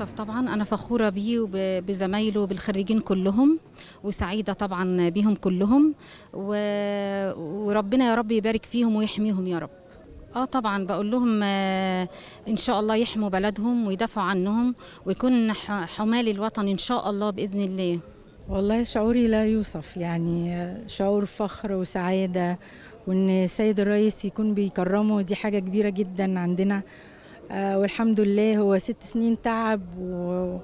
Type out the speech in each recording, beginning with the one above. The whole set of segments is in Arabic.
يوسف طبعا أنا فخورة بيه وبزمايله وبالخريجين كلهم وسعيدة طبعا بيهم كلهم و... وربنا يا رب يبارك فيهم ويحميهم يا رب اه طبعا بقول لهم آه، ان شاء الله يحموا بلدهم ويدافعوا عنهم ويكون حمال الوطن ان شاء الله باذن الله والله شعوري لا يوصف يعني آه، شعور فخر وسعاده وان السيد الرئيس يكون بيكرمه دي حاجه كبيره جدا عندنا آه، والحمد لله هو ست سنين تعب و...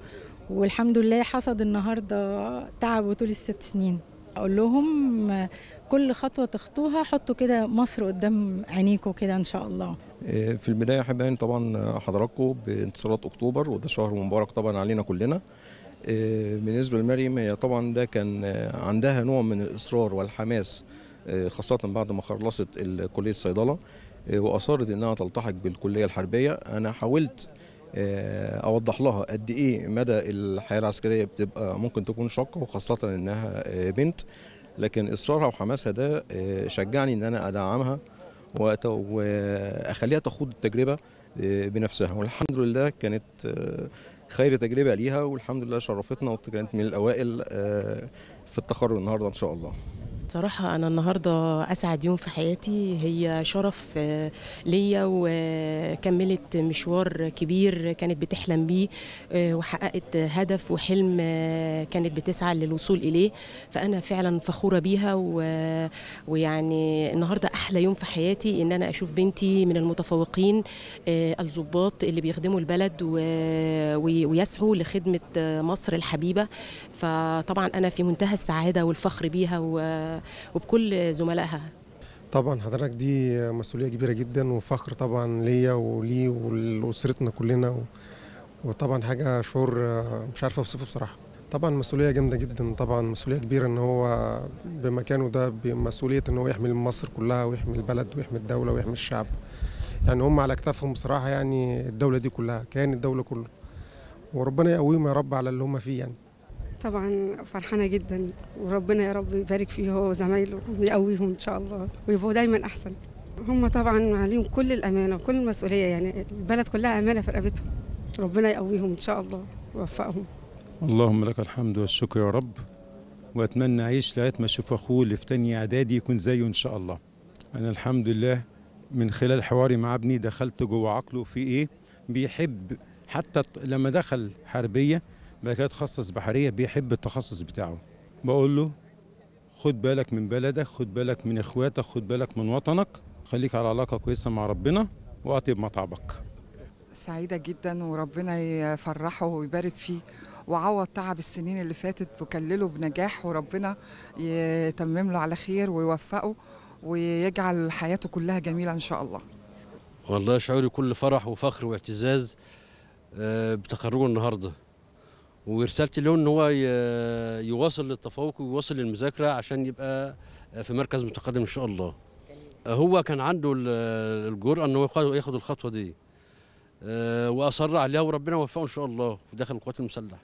والحمد لله حصد النهارده تعب طول الست سنين اقول لهم كل خطوه تخطوها حطوا كده مصر قدام عينيكم كده ان شاء الله آه، في البدايه احب ان يعني طبعا حضراتكم بانتصارات اكتوبر وده شهر مبارك طبعا علينا كلنا آه، بالنسبه لمريم هي طبعا ده كان عندها نوع من الاصرار والحماس خاصه بعد ما خلصت كليه الصيدله آه، واصرت انها تلتحق بالكليه الحربيه انا حاولت آه، اوضح لها قد ايه مدى الحياه العسكريه بتبقى ممكن تكون شاقه وخاصه انها آه، بنت لكن اصرارها وحماسها ده شجعني ان انا ادعمها واخليها تخوض التجربه بنفسها والحمد لله كانت خير تجربه ليها والحمد لله شرفتنا وكانت من الاوائل في التخرج النهارده ان شاء الله صراحة أنا النهاردة أسعد يوم في حياتي هي شرف آه، ليا وكملت مشوار كبير كانت بتحلم بيه آه، وحققت هدف وحلم آه، كانت بتسعى للوصول إليه فأنا فعلا فخورة بيها و... ويعني النهاردة أحلى يوم في حياتي إن أنا أشوف بنتي من المتفوقين الظباط اللي بيخدموا البلد و... ويسعوا لخدمة مصر الحبيبة فطبعا أنا في منتهى السعادة والفخر بيها و... وبكل زملائها طبعا حضرتك دي مسؤوليه كبيره جدا وفخر طبعا ليا وليه ولاسرتنا كلنا وطبعا حاجه شعور آه، مش عارفه اوصفه بصراحه طبعا مسؤوليه جامده جدا طبعا مسؤوليه كبيره ان هو بمكانه ده بمسؤوليه ان هو يحمي مصر كلها ويحمي البلد ويحمي الدوله ويحمي الشعب يعني هم على اكتافهم بصراحه يعني الدوله دي كلها كيان الدوله كله وربنا يقويهم يا رب على اللي هم فيه يعني طبعا فرحانه جدا وربنا يا رب يبارك فيه هو وزمايله ويقويهم ان شاء الله ويبقوا دايما احسن هم طبعا عليهم كل الامانه وكل المسؤوليه يعني البلد كلها امانه في رقبتهم ربنا يقويهم ان شاء الله ويوفقهم اللهم لك الحمد والشكر يا رب واتمنى اعيش لغايه ما اشوف اخوه اللي في تاني اعدادي يكون زيه ان شاء الله انا الحمد لله من خلال حواري مع ابني دخلت جوه عقله في ايه بيحب حتى لما دخل حربيه بعد كده تخصص بحريه بيحب التخصص بتاعه بقول له خد بالك من بلدك خد بالك من اخواتك خد بالك من وطنك خليك على علاقه كويسه مع ربنا واطيب مطعمك سعيده جدا وربنا يفرحه ويبارك فيه وعوض تعب السنين اللي فاتت وكلله بنجاح وربنا يتمم له على خير ويوفقه ويجعل حياته كلها جميله ان شاء الله والله شعوري كل فرح وفخر واعتزاز آه، بتخرجه النهارده ورسالتي له ان هو يواصل للتفوق ويواصل للمذاكره عشان يبقى في مركز متقدم ان شاء الله هو كان عنده الجرأه ان هو ياخد الخطوه دي آه، واصر عليها وربنا وفقه ان شاء الله داخل القوات المسلحه